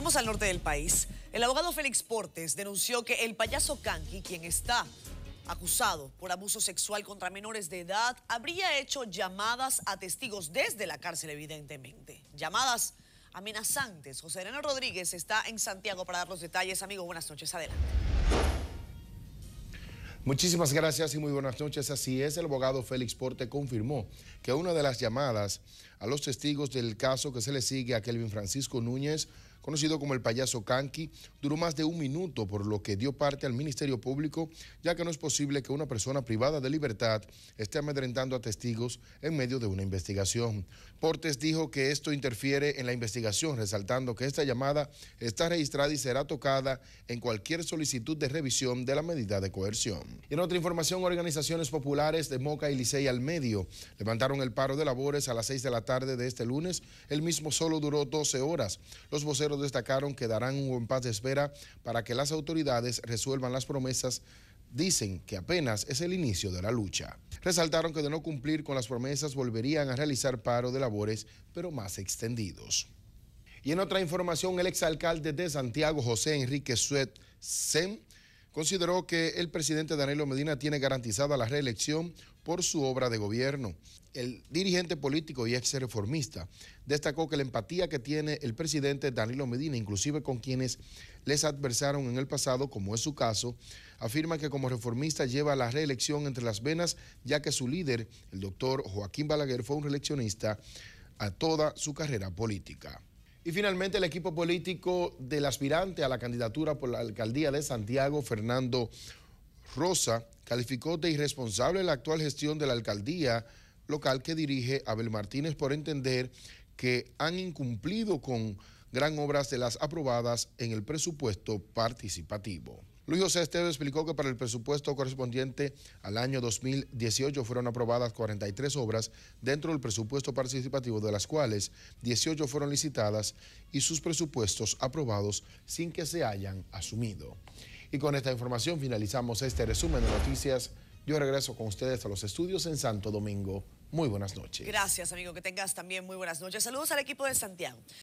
Vamos al norte del país. El abogado Félix Portes denunció que el payaso Kanki, quien está acusado por abuso sexual contra menores de edad, habría hecho llamadas a testigos desde la cárcel, evidentemente. Llamadas amenazantes. José Elena Rodríguez está en Santiago para dar los detalles. Amigo, buenas noches. Adelante. Muchísimas gracias y muy buenas noches. Así es, el abogado Félix Portes confirmó que una de las llamadas a los testigos del caso que se le sigue a Kelvin Francisco Núñez conocido como el payaso Kanki, duró más de un minuto, por lo que dio parte al Ministerio Público, ya que no es posible que una persona privada de libertad esté amedrentando a testigos en medio de una investigación. Portes dijo que esto interfiere en la investigación, resaltando que esta llamada está registrada y será tocada en cualquier solicitud de revisión de la medida de coerción. en otra información, organizaciones populares de Moca y Licey al medio levantaron el paro de labores a las 6 de la tarde de este lunes. El mismo solo duró 12 horas. Los voceros destacaron que darán un buen de espera para que las autoridades resuelvan las promesas dicen que apenas es el inicio de la lucha. Resaltaron que de no cumplir con las promesas volverían a realizar paro de labores, pero más extendidos. Y en otra información, el exalcalde de Santiago, José Enrique Suet Sem, consideró que el presidente Danilo Medina tiene garantizada la reelección por su obra de gobierno. El dirigente político y ex reformista destacó que la empatía que tiene el presidente Danilo Medina, inclusive con quienes les adversaron en el pasado, como es su caso, afirma que como reformista lleva la reelección entre las venas, ya que su líder, el doctor Joaquín Balaguer, fue un reeleccionista a toda su carrera política. Y finalmente el equipo político del aspirante a la candidatura por la alcaldía de Santiago, Fernando Rosa, calificó de irresponsable la actual gestión de la alcaldía local que dirige Abel Martínez por entender que han incumplido con gran obras de las aprobadas en el presupuesto participativo. Luis José Esteves explicó que para el presupuesto correspondiente al año 2018 fueron aprobadas 43 obras dentro del presupuesto participativo, de las cuales 18 fueron licitadas y sus presupuestos aprobados sin que se hayan asumido. Y con esta información finalizamos este resumen de noticias. Yo regreso con ustedes a los estudios en Santo Domingo. Muy buenas noches. Gracias, amigo. Que tengas también muy buenas noches. Saludos al equipo de Santiago.